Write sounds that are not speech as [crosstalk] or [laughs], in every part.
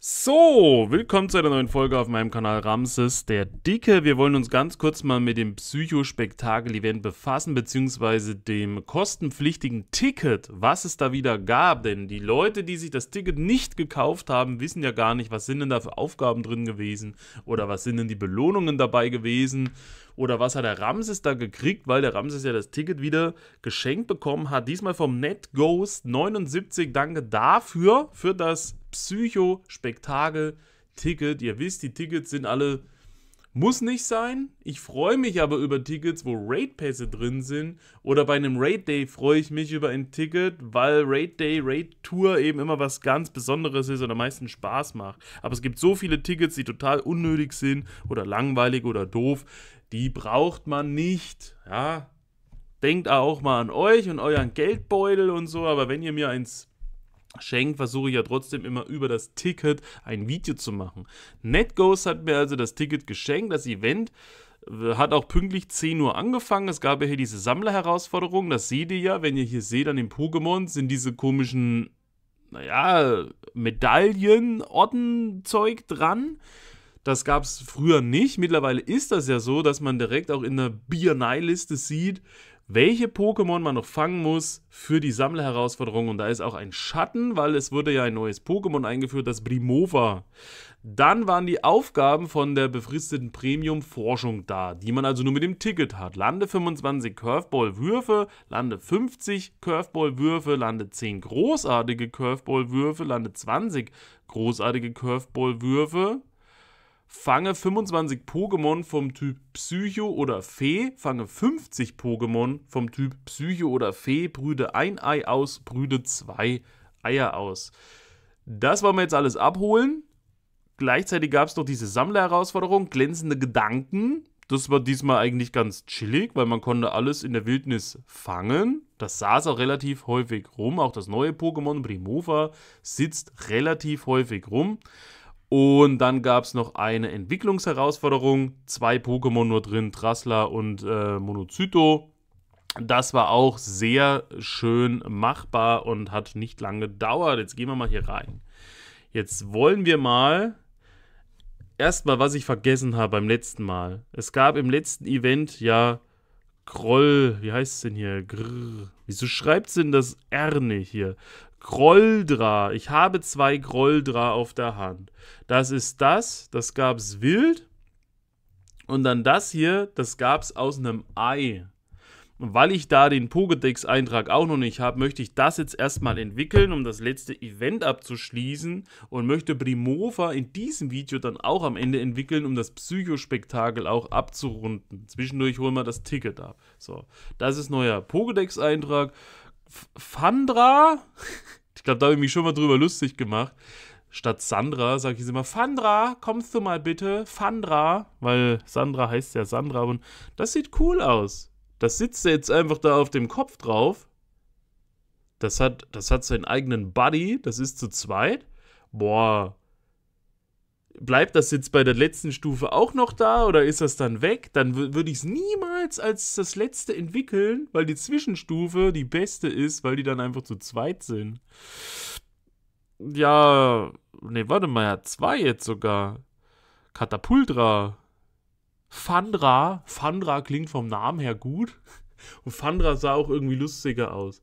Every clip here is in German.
So, willkommen zu einer neuen Folge auf meinem Kanal Ramses der Dicke. Wir wollen uns ganz kurz mal mit dem Psychospektakel-Event befassen, beziehungsweise dem kostenpflichtigen Ticket, was es da wieder gab. Denn die Leute, die sich das Ticket nicht gekauft haben, wissen ja gar nicht, was sind denn da für Aufgaben drin gewesen oder was sind denn die Belohnungen dabei gewesen oder was hat der Ramses da gekriegt, weil der Ramses ja das Ticket wieder geschenkt bekommen hat. Diesmal vom NetGhost79. Danke dafür, für das Psycho-Spektakel-Ticket. Ihr wisst, die Tickets sind alle muss nicht sein. Ich freue mich aber über Tickets, wo Raid-Pässe drin sind. Oder bei einem Raid-Day freue ich mich über ein Ticket, weil Raid-Day, Raid-Tour eben immer was ganz Besonderes ist und am meisten Spaß macht. Aber es gibt so viele Tickets, die total unnötig sind oder langweilig oder doof. Die braucht man nicht. Ja, denkt auch mal an euch und euren Geldbeutel und so, aber wenn ihr mir eins Schenk versuche ich ja trotzdem immer über das Ticket ein Video zu machen. NetGhost hat mir also das Ticket geschenkt, das Event äh, hat auch pünktlich 10 Uhr angefangen. Es gab ja hier diese Sammlerherausforderung, das seht ihr ja, wenn ihr hier seht an den Pokémon, sind diese komischen, naja, Medaillen, Ordenzeug dran. Das gab es früher nicht. Mittlerweile ist das ja so, dass man direkt auch in der BNI-Liste sieht, welche Pokémon man noch fangen muss für die Sammlerherausforderung. Und da ist auch ein Schatten, weil es wurde ja ein neues Pokémon eingeführt, das Brimova. Dann waren die Aufgaben von der befristeten Premium-Forschung da, die man also nur mit dem Ticket hat. Lande 25 Curveball-Würfe, Lande 50 Curveball-Würfe, Lande 10 großartige Curveball-Würfe, Lande 20 großartige Curveball-Würfe fange 25 Pokémon vom Typ Psycho oder Fee, fange 50 Pokémon vom Typ Psycho oder Fee, brüde ein Ei aus, brüde zwei Eier aus. Das wollen wir jetzt alles abholen. Gleichzeitig gab es noch diese Sammlerherausforderung, glänzende Gedanken. Das war diesmal eigentlich ganz chillig, weil man konnte alles in der Wildnis fangen. Das saß auch relativ häufig rum. Auch das neue Pokémon Primova sitzt relativ häufig rum. Und dann gab es noch eine Entwicklungsherausforderung. Zwei Pokémon nur drin, Trassler und äh, Monozyto. Das war auch sehr schön machbar und hat nicht lange gedauert. Jetzt gehen wir mal hier rein. Jetzt wollen wir mal erstmal, was ich vergessen habe beim letzten Mal. Es gab im letzten Event ja Groll, wie heißt es denn hier? Grrr. Wieso schreibt es denn das R nicht hier? Grolldra. Ich habe zwei Grolldra auf der Hand. Das ist das, das gab es wild. Und dann das hier, das gab es aus einem Ei. Und weil ich da den Pokédex-Eintrag auch noch nicht habe, möchte ich das jetzt erstmal entwickeln, um das letzte Event abzuschließen und möchte Primova in diesem Video dann auch am Ende entwickeln, um das Psychospektakel auch abzurunden. Zwischendurch holen wir das Ticket ab. So, das ist neuer Pokédex-Eintrag. Fandra. [laughs] Ich glaube, da habe ich mich schon mal drüber lustig gemacht. Statt Sandra sage ich immer, Fandra, kommst du mal bitte? Fandra, weil Sandra heißt ja Sandra und das sieht cool aus. Das sitzt er jetzt einfach da auf dem Kopf drauf. Das hat, das hat seinen eigenen Buddy, das ist zu zweit. Boah, bleibt das jetzt bei der letzten Stufe auch noch da oder ist das dann weg? Dann würde ich es niemals als das letzte entwickeln, weil die Zwischenstufe die beste ist, weil die dann einfach zu zweit sind. Ja, ne, warte mal, ja, zwei jetzt sogar. Katapultra. Fandra. Fandra klingt vom Namen her gut. [laughs] Und Fandra sah auch irgendwie lustiger aus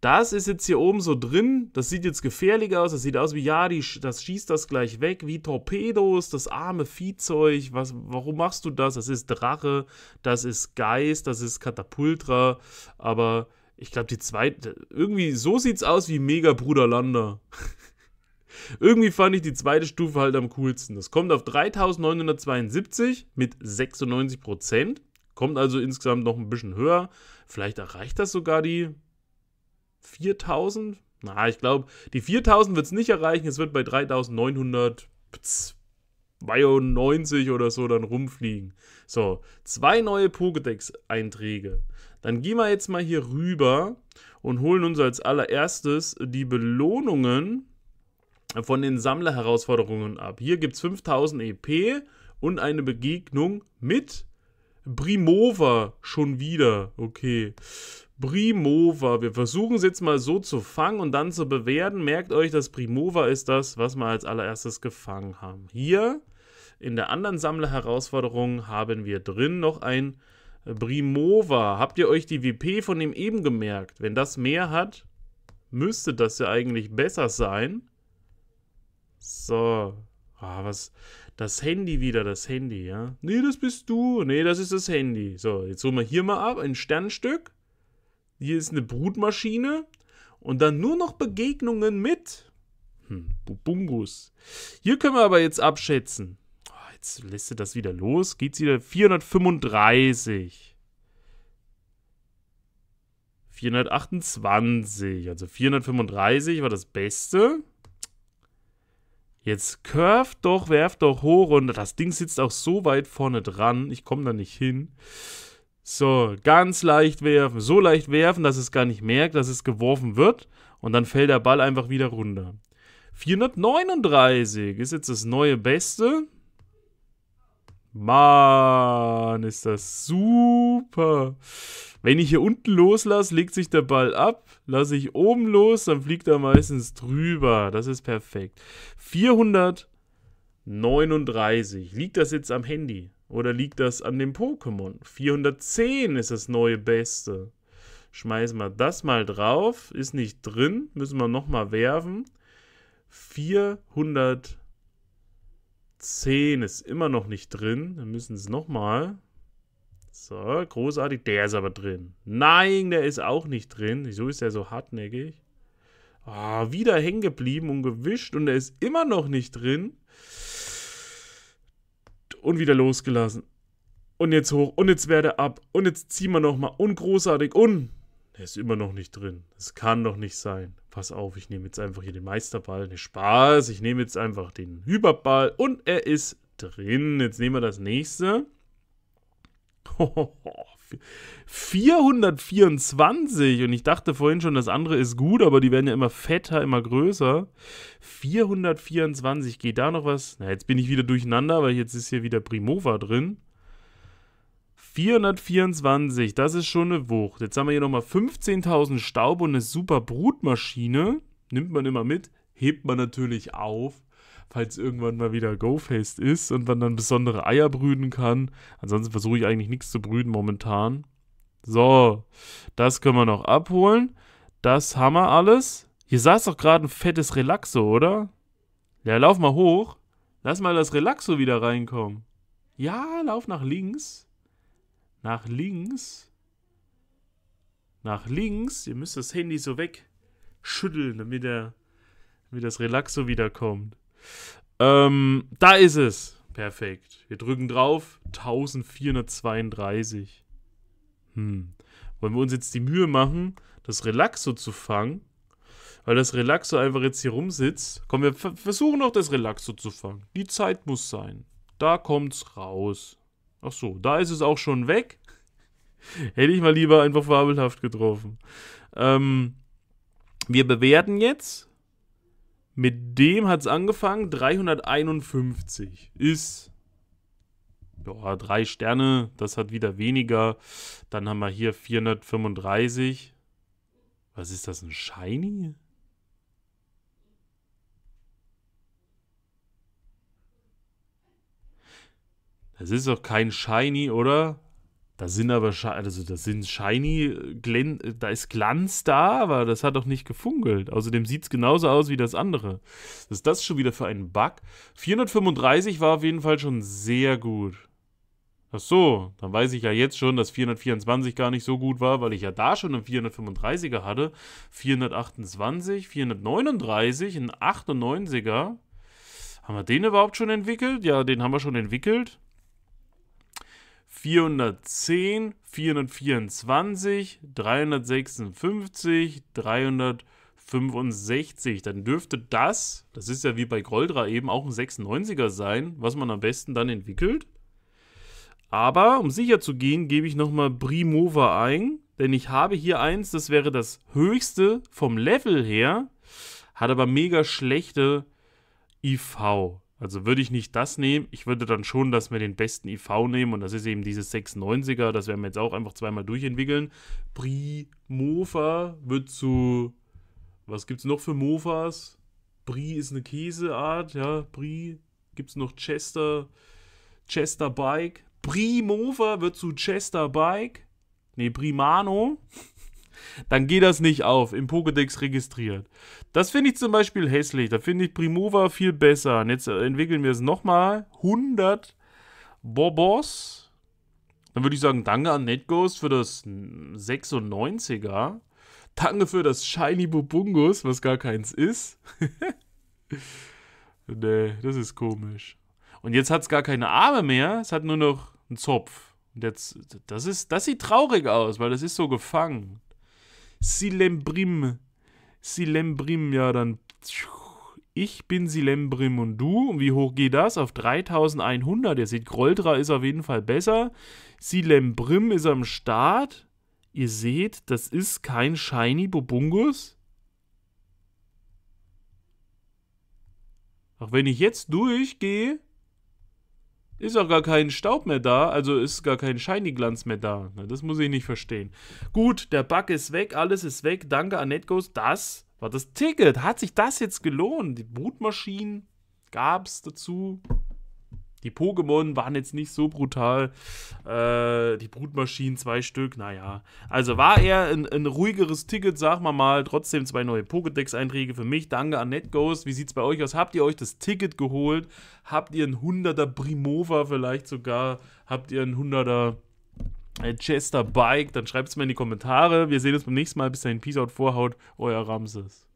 das ist jetzt hier oben so drin, das sieht jetzt gefährlich aus, das sieht aus wie, ja, die, das schießt das gleich weg, wie Torpedos, das arme Viehzeug, was, warum machst du das? Das ist Drache, das ist Geist, das ist Katapultra, aber ich glaube, die zweite, irgendwie, so sieht's aus wie Mega Bruderlander. [laughs] irgendwie fand ich die zweite Stufe halt am coolsten. Das kommt auf 3972 mit 96 Prozent, kommt also insgesamt noch ein bisschen höher, vielleicht erreicht das sogar die 4000. Na, ich glaube, die 4000 wird es nicht erreichen. Es wird bei 3992 oder so dann rumfliegen. So, zwei neue Pokédex-Einträge. Dann gehen wir jetzt mal hier rüber und holen uns als allererstes die Belohnungen von den Sammlerherausforderungen ab. Hier gibt es 5000 EP und eine Begegnung mit Primova schon wieder. Okay. Primova. Wir versuchen es jetzt mal so zu fangen und dann zu bewerten. Merkt euch, das Primova ist das, was wir als allererstes gefangen haben. Hier in der anderen Sammlerherausforderung haben wir drin noch ein Primova. Habt ihr euch die WP von dem eben gemerkt? Wenn das mehr hat, müsste das ja eigentlich besser sein. So. Ah, was? Das Handy wieder, das Handy, ja? Nee, das bist du. Nee, das ist das Handy. So, jetzt holen wir hier mal ab, ein Sternstück. Hier ist eine Brutmaschine und dann nur noch Begegnungen mit hm, Bungus. Hier können wir aber jetzt abschätzen. Oh, jetzt lässt er das wieder los. Geht's wieder 435. 428. Also 435 war das Beste. Jetzt curve doch, werft doch hoch und das Ding sitzt auch so weit vorne dran. Ich komme da nicht hin. So, ganz leicht werfen. So leicht werfen, dass es gar nicht merkt, dass es geworfen wird. Und dann fällt der Ball einfach wieder runter. 439 ist jetzt das neue Beste. Mann, ist das super. Wenn ich hier unten loslasse, legt sich der Ball ab. Lasse ich oben los, dann fliegt er meistens drüber. Das ist perfekt. 439. Liegt das jetzt am Handy? Oder liegt das an dem Pokémon? 410 ist das neue Beste. Schmeißen wir das mal drauf. Ist nicht drin. Müssen wir nochmal werfen. 410 ist immer noch nicht drin. Dann müssen es nochmal. So, großartig. Der ist aber drin. Nein, der ist auch nicht drin. Wieso ist der so hartnäckig? oh, wieder hängen geblieben und gewischt und er ist immer noch nicht drin und wieder losgelassen. Und jetzt hoch und jetzt werde ab und jetzt ziehen wir nochmal und großartig und er ist immer noch nicht drin. Es kann doch nicht sein. Pass auf, ich nehme jetzt einfach hier den Meisterball. Ne, Spaß. Ich nehme jetzt einfach den Hyperball und er ist drin. Jetzt nehmen wir das nächste. [laughs] Hohoho, 424 und ich dachte vorhin schon, das andere ist gut, aber die werden ja immer fetter, immer größer. 424, geht da noch was? Na, jetzt bin ich wieder durcheinander, weil jetzt ist hier wieder Primova drin. 424, das ist schon eine Wucht. Jetzt haben wir hier nochmal 15.000 Staub und eine super Brutmaschine. Nimmt man immer mit, hebt man natürlich auf falls irgendwann mal wieder Go-Faced ist und man dann besondere Eier brüten kann. Ansonsten versuche ich eigentlich nichts zu brüten momentan. So, das können wir noch abholen. Das haben wir alles. Hier saß doch gerade ein fettes Relaxo, oder? Ja, lauf mal hoch. Lass mal das Relaxo wieder reinkommen. Ja, lauf nach links. Nach links. Nach links. Ihr müsst das Handy so wegschütteln, damit, er, damit das Relaxo wiederkommt. Ähm, da ist es. Perfekt. Wir drücken drauf. 1432. Hm. Wollen wir uns jetzt die Mühe machen, das Relaxo zu fangen? Weil das Relaxo einfach jetzt hier rumsitzt. Komm, wir versuchen noch das Relaxo zu fangen. Die Zeit muss sein. Da kommt's raus. Ach so, da ist es auch schon weg. [laughs] Hätte ich mal lieber einfach fabelhaft getroffen. Ähm, wir bewerten jetzt mit dem hat es angefangen. 351 ist. Boah, drei Sterne. Das hat wieder weniger. Dann haben wir hier 435. Was ist das? Ein Shiny? Das ist doch kein Shiny, oder? Da sind aber, also da sind shiny, äh, Glen äh, da ist Glanz da, aber das hat doch nicht gefunkelt. Außerdem sieht es genauso aus wie das andere. Was ist das schon wieder für ein Bug? 435 war auf jeden Fall schon sehr gut. Ach so, dann weiß ich ja jetzt schon, dass 424 gar nicht so gut war, weil ich ja da schon einen 435er hatte. 428, 439, einen 98er. Haben wir den überhaupt schon entwickelt? Ja, den haben wir schon entwickelt. 410, 424, 356, 365. Dann dürfte das, das ist ja wie bei Goldra eben, auch ein 96er sein, was man am besten dann entwickelt. Aber um sicher zu gehen, gebe ich nochmal Brimova ein, denn ich habe hier eins, das wäre das höchste vom Level her, hat aber mega schlechte IV. Also würde ich nicht das nehmen. Ich würde dann schon, dass wir den besten IV nehmen und das ist eben dieses 690 er Das werden wir jetzt auch einfach zweimal durchentwickeln. Primofa wird zu. Was gibt es noch für Mofas? Brie ist eine Käseart, ja. Brie. Gibt es noch Chester. Chester Bike. Primova wird zu Chester Bike. Ne, Primano dann geht das nicht auf, im Pokédex registriert. Das finde ich zum Beispiel hässlich, da finde ich Primova viel besser. Und jetzt äh, entwickeln wir es nochmal, 100 Bobos. Dann würde ich sagen, danke an NetGhost für das 96er. Danke für das Shiny Bobungus, was gar keins ist. [laughs] nee, das ist komisch. Und jetzt hat es gar keine Arme mehr, es hat nur noch einen Zopf. Und jetzt, das ist, das sieht traurig aus, weil das ist so gefangen. Silembrim. Silembrim, ja, dann. Ich bin Silembrim und du. Und wie hoch geht das? Auf 3100. Ihr seht, Groldra ist auf jeden Fall besser. Silembrim ist am Start. Ihr seht, das ist kein Shiny Bobungus. Auch wenn ich jetzt durchgehe, ist auch gar kein Staub mehr da, also ist gar kein Shiny Glanz mehr da. Das muss ich nicht verstehen. Gut, der Bug ist weg, alles ist weg. Danke an NetGhost. Das war das Ticket. Hat sich das jetzt gelohnt? Die Bootmaschinen gab es dazu. Die Pokémon waren jetzt nicht so brutal. Äh, die Brutmaschinen, zwei Stück, naja. Also war er ein, ein, ruhigeres Ticket, sag mal mal. Trotzdem zwei neue Pokédex-Einträge für mich. Danke an NetGhost. Wie sieht's bei euch aus? Habt ihr euch das Ticket geholt? Habt ihr einen 100er Primova vielleicht sogar? Habt ihr einen 100er äh, Chester Bike? Dann schreibt es mir in die Kommentare. Wir sehen uns beim nächsten Mal. Bis dahin, Peace out, Vorhaut, euer Ramses.